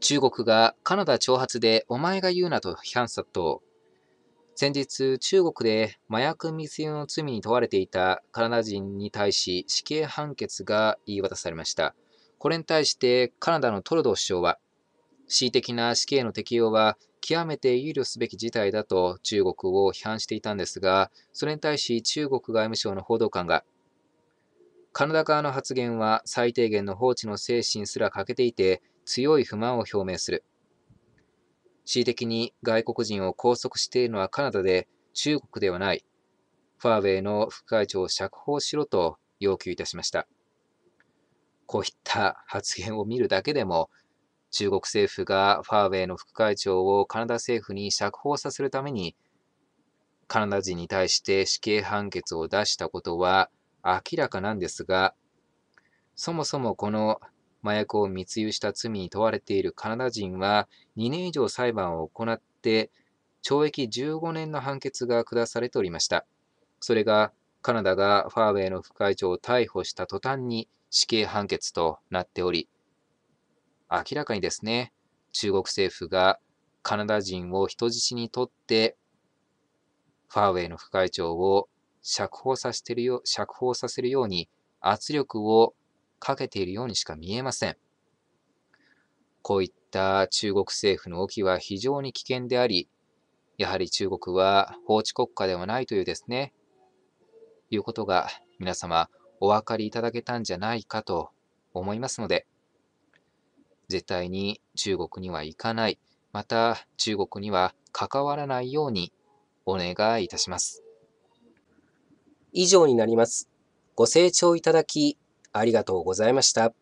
中国がカナダ挑発でお前が言うなと批判殺到。先日、中国で麻薬密輸の罪に問われていたカナダ人に対し死刑判決が言い渡されました。これに対してカナダのトルドー首相は、恣意的な死刑の適用は極めて憂慮すべき事態だと中国を批判していたんですが、それに対し中国外務省の報道官が、カナダ側の発言は最低限の放置の精神すら欠けていて、強い不満を表明する。恣意的に外国人を拘束しているのはカナダで中国ではない。ファーウェイの副会長を釈放しろと要求いたしました。こういった発言を見るだけでも、中国政府がファーウェイの副会長をカナダ政府に釈放させるために、カナダ人に対して死刑判決を出したことは明らかなんですが、そもそもこの麻薬を密輸した罪に問われているカナダ人は2年以上裁判を行って懲役15年の判決が下されておりました。それがカナダがファーウェイの副会長を逮捕した途端に死刑判決となっており、明らかにですね、中国政府がカナダ人を人質にとって、ファーウェイの副会長を釈放させるよ釈放させるように圧力をかけているようにしか見えません。こういった中国政府の動きは非常に危険であり、やはり中国は法治国家ではないというですね、いうことが皆様お分かりいただけたんじゃないかと思いますので、絶対に中国には行かない、また中国には関わらないようにお願いいたします。以上になります。ご清聴いただきありがとうございました。